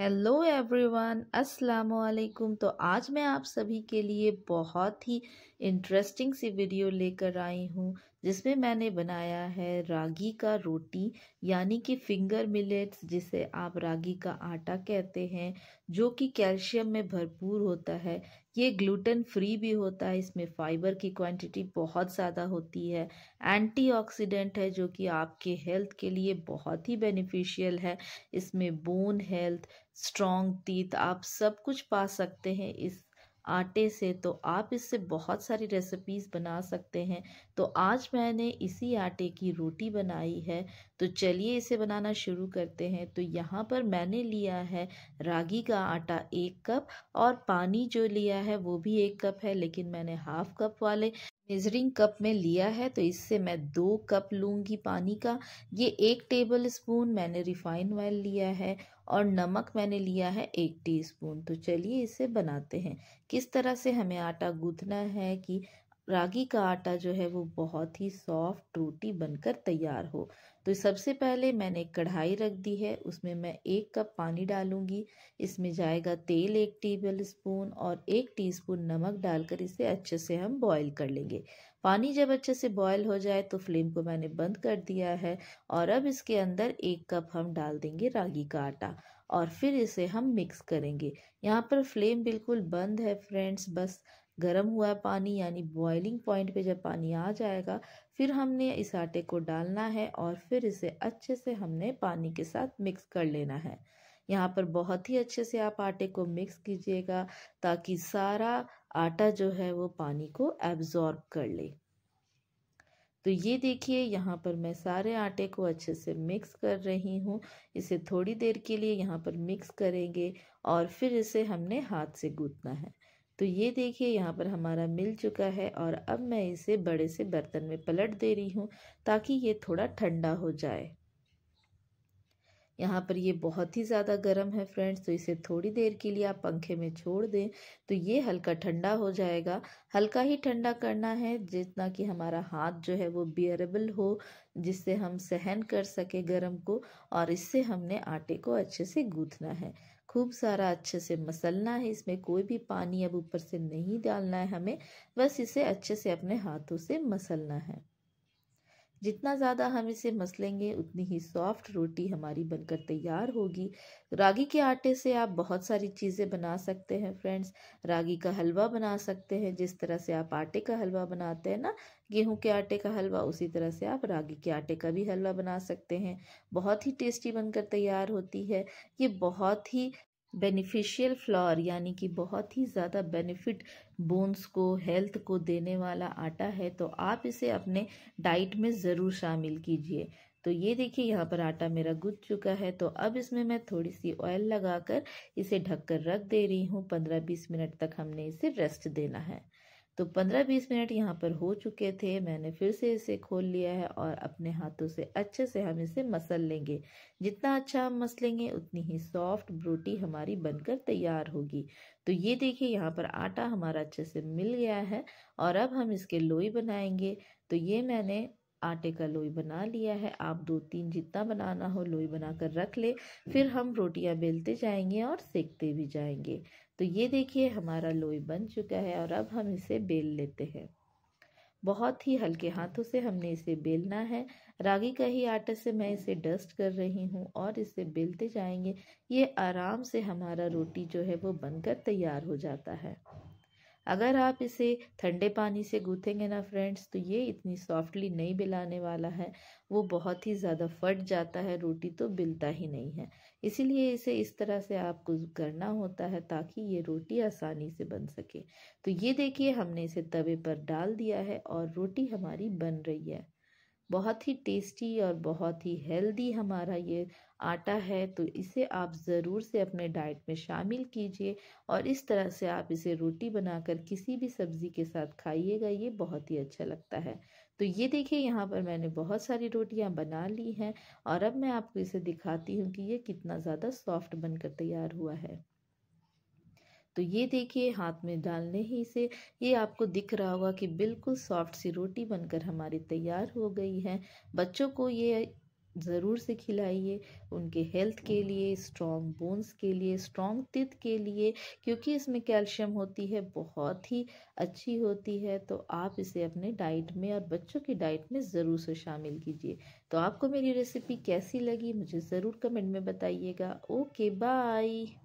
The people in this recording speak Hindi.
हेलो एवरीवन अस्सलाम वालेकुम तो आज मैं आप सभी के लिए बहुत ही इंटरेस्टिंग सी वीडियो लेकर आई हूँ जिसमें मैंने बनाया है रागी का रोटी यानी कि फिंगर मिलेट्स जिसे आप रागी का आटा कहते हैं जो कि कैल्शियम में भरपूर होता है ये ग्लूटेन फ्री भी होता है इसमें फाइबर की क्वांटिटी बहुत ज़्यादा होती है एंटीऑक्सीडेंट है जो कि आपके हेल्थ के लिए बहुत ही बेनिफिशियल है इसमें बोन हेल्थ स्ट्रॉन्ग टीथ आप सब कुछ पा सकते हैं इस आटे से तो आप इससे बहुत सारी रेसिपीज़ बना सकते हैं तो आज मैंने इसी आटे की रोटी बनाई है तो चलिए इसे बनाना शुरू करते हैं तो यहाँ पर मैंने लिया है रागी का आटा एक कप और पानी जो लिया है वो भी एक कप है लेकिन मैंने हाफ़ कप वाले मेज़रिंग कप में लिया है तो इससे मैं दो कप लूँगी पानी का ये एक टेबल स्पून मैंने रिफाइन ऑयल लिया है और नमक मैंने लिया है एक टीस्पून तो चलिए इसे बनाते हैं किस तरह से हमें आटा गूँथना है कि रागी का आटा जो है वो बहुत ही सॉफ्ट रोटी बनकर तैयार हो तो सबसे पहले मैंने कढ़ाई रख दी है उसमें मैं एक कप पानी डालूंगी इसमें जाएगा तेल एक टेबल स्पून और एक टीस्पून नमक डालकर इसे अच्छे से हम बॉईल कर लेंगे पानी जब अच्छे से बॉयल हो जाए तो फ्लेम को मैंने बंद कर दिया है और अब इसके अंदर एक कप हम डाल देंगे रागी का आटा और फिर इसे हम मिक्स करेंगे यहाँ पर फ्लेम बिल्कुल बंद है फ्रेंड्स बस गर्म हुआ पानी यानी बॉइलिंग पॉइंट पे जब पानी आ जाएगा फिर हमने इस आटे को डालना है और फिर इसे अच्छे से हमने पानी के साथ मिक्स कर लेना है यहाँ पर बहुत ही अच्छे से आप आटे को मिक्स कीजिएगा ताकि सारा आटा जो है वो पानी को एब्जॉर्ब कर ले तो ये देखिए यहाँ पर मैं सारे आटे को अच्छे से मिक्स कर रही हूँ इसे थोड़ी देर के लिए यहाँ पर मिक्स करेंगे और फिर इसे हमने हाथ से गूंथना है तो ये देखिए यहाँ पर हमारा मिल चुका है और अब मैं इसे बड़े से बर्तन में पलट दे रही हूँ ताकि ये थोड़ा ठंडा हो जाए यहाँ पर ये बहुत ही ज़्यादा गर्म है फ्रेंड्स तो इसे थोड़ी देर के लिए आप पंखे में छोड़ दें तो ये हल्का ठंडा हो जाएगा हल्का ही ठंडा करना है जितना कि हमारा हाथ जो है वो बियरेबल हो जिससे हम सहन कर सके गर्म को और इससे हमने आटे को अच्छे से गूँथना है खूब सारा अच्छे से मसलना है इसमें कोई भी पानी अब ऊपर से नहीं डालना है हमें बस इसे अच्छे से अपने हाथों से मसलना है जितना ज़्यादा हम इसे मसलेंगे उतनी ही सॉफ्ट रोटी हमारी बनकर तैयार होगी रागी के आटे से आप बहुत सारी चीज़ें बना सकते हैं फ्रेंड्स रागी का हलवा बना सकते हैं जिस तरह से आप आटे का हलवा बनाते हैं ना गेहूं के आटे का हलवा उसी तरह से आप रागी के आटे का भी हलवा बना सकते हैं बहुत ही टेस्टी बनकर तैयार होती है ये बहुत ही बेनिफिशियल फ्लावर यानी कि बहुत ही ज़्यादा बेनिफिट बोन्स को हेल्थ को देने वाला आटा है तो आप इसे अपने डाइट में ज़रूर शामिल कीजिए तो ये देखिए यहाँ पर आटा मेरा गुज चुका है तो अब इसमें मैं थोड़ी सी ऑयल लगाकर इसे ढककर रख दे रही हूँ पंद्रह बीस मिनट तक हमने इसे रेस्ट देना है तो पंद्रह बीस मिनट यहाँ पर हो चुके थे मैंने फिर से इसे खोल लिया है और अपने हाथों से अच्छे से हम इसे मसल लेंगे जितना अच्छा हम मसलेंगे उतनी ही सॉफ्ट ब्रोटी हमारी बनकर तैयार होगी तो ये देखिए यहाँ पर आटा हमारा अच्छे से मिल गया है और अब हम इसके लोई बनाएंगे तो ये मैंने आटे का लोई बना लिया है आप दो तीन जितना बनाना हो लोई बनाकर रख ले फिर हम रोटियां बेलते जाएंगे और सेकते भी जाएंगे तो ये देखिए हमारा लोई बन चुका है और अब हम इसे बेल लेते हैं बहुत ही हल्के हाथों से हमने इसे बेलना है रागी का ही आटे से मैं इसे डस्ट कर रही हूँ और इसे बेलते जाएंगे ये आराम से हमारा रोटी जो है वो बनकर तैयार हो जाता है अगर आप इसे ठंडे पानी से गूँथेंगे ना फ्रेंड्स तो ये इतनी सॉफ्टली नहीं बिलाने वाला है वो बहुत ही ज़्यादा फट जाता है रोटी तो बिलता ही नहीं है इसीलिए इसे इस तरह से आपको करना होता है ताकि ये रोटी आसानी से बन सके तो ये देखिए हमने इसे तवे पर डाल दिया है और रोटी हमारी बन रही है बहुत ही टेस्टी और बहुत ही हेल्दी हमारा ये आटा है तो इसे आप ज़रूर से अपने डाइट में शामिल कीजिए और इस तरह से आप इसे रोटी बनाकर किसी भी सब्ज़ी के साथ खाइएगा ये बहुत ही अच्छा लगता है तो ये देखिए यहाँ पर मैंने बहुत सारी रोटियाँ बना ली हैं और अब मैं आपको इसे दिखाती हूँ कि ये कितना ज़्यादा सॉफ्ट बनकर तैयार हुआ है तो ये देखिए हाथ में डालने ही से ये आपको दिख रहा होगा कि बिल्कुल सॉफ्ट सी रोटी बनकर हमारी तैयार हो गई है बच्चों को ये ज़रूर से खिलाइए उनके हेल्थ के लिए स्ट्रॉन्ग बोन्स के लिए स्ट्रॉन्ग तित के लिए क्योंकि इसमें कैल्शियम होती है बहुत ही अच्छी होती है तो आप इसे अपने डाइट में और बच्चों की डाइट में ज़रूर से शामिल कीजिए तो आपको मेरी रेसिपी कैसी लगी मुझे ज़रूर कमेंट में बताइएगा ओके बाय